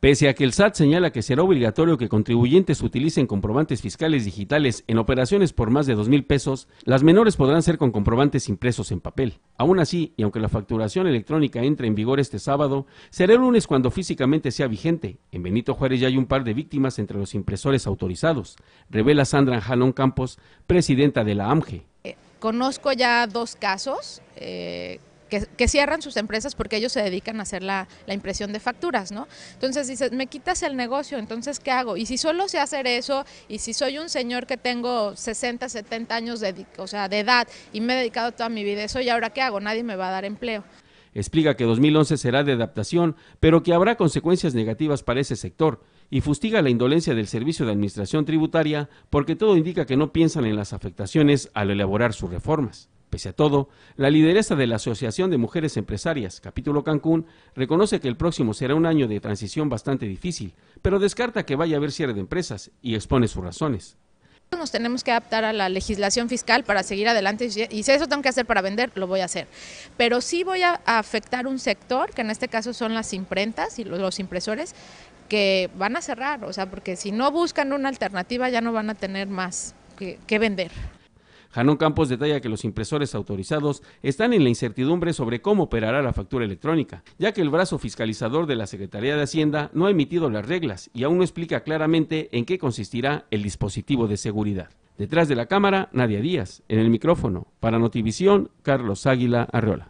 Pese a que el SAT señala que será obligatorio que contribuyentes utilicen comprobantes fiscales digitales en operaciones por más de dos mil pesos, las menores podrán ser con comprobantes impresos en papel. Aún así, y aunque la facturación electrónica entre en vigor este sábado, será el lunes cuando físicamente sea vigente. En Benito Juárez ya hay un par de víctimas entre los impresores autorizados, revela Sandra Jalón Campos, presidenta de la AMGE. Eh, conozco ya dos casos. Eh, que, cierran sus empresas porque ellos se dedican a hacer la, impresión de facturas, ¿no? Entonces dices, me quitas el negocio, entonces ¿qué hago? Y si solo sé hacer eso, y si soy un señor que tengo 60, 70 años de, o sea, de edad y me he dedicado toda mi vida a eso, ¿y ahora qué hago? Nadie me va a dar empleo. Explica que 2011 será de adaptación, pero que habrá consecuencias negativas para ese sector y fustiga la indolencia del Servicio de Administración Tributaria porque todo indica que no piensan en las afectaciones al elaborar sus reformas. Pese a todo, la lideresa de la Asociación de Mujeres Empresarias, capítulo Cancún, reconoce que el próximo será un año de transición bastante difícil, pero descarta que vaya a haber cierre de empresas y expone sus razones. Nos tenemos que adaptar a la legislación fiscal para seguir adelante y si eso tengo que hacer para vender, lo voy a hacer. Pero sí voy a afectar un sector, que en este caso son las imprentas y los impresores, que van a cerrar, o sea, porque si no buscan una alternativa ya no van a tener más que, que vender. Janón Campos detalla que los impresores autorizados están en la incertidumbre sobre cómo operará la factura electrónica, ya que el brazo fiscalizador de la Secretaría de Hacienda no ha emitido las reglas y aún no explica claramente en qué consistirá el dispositivo de seguridad. Detrás de la cámara, Nadia Díaz. En el micrófono, para Notivisión, Carlos Águila Arreola.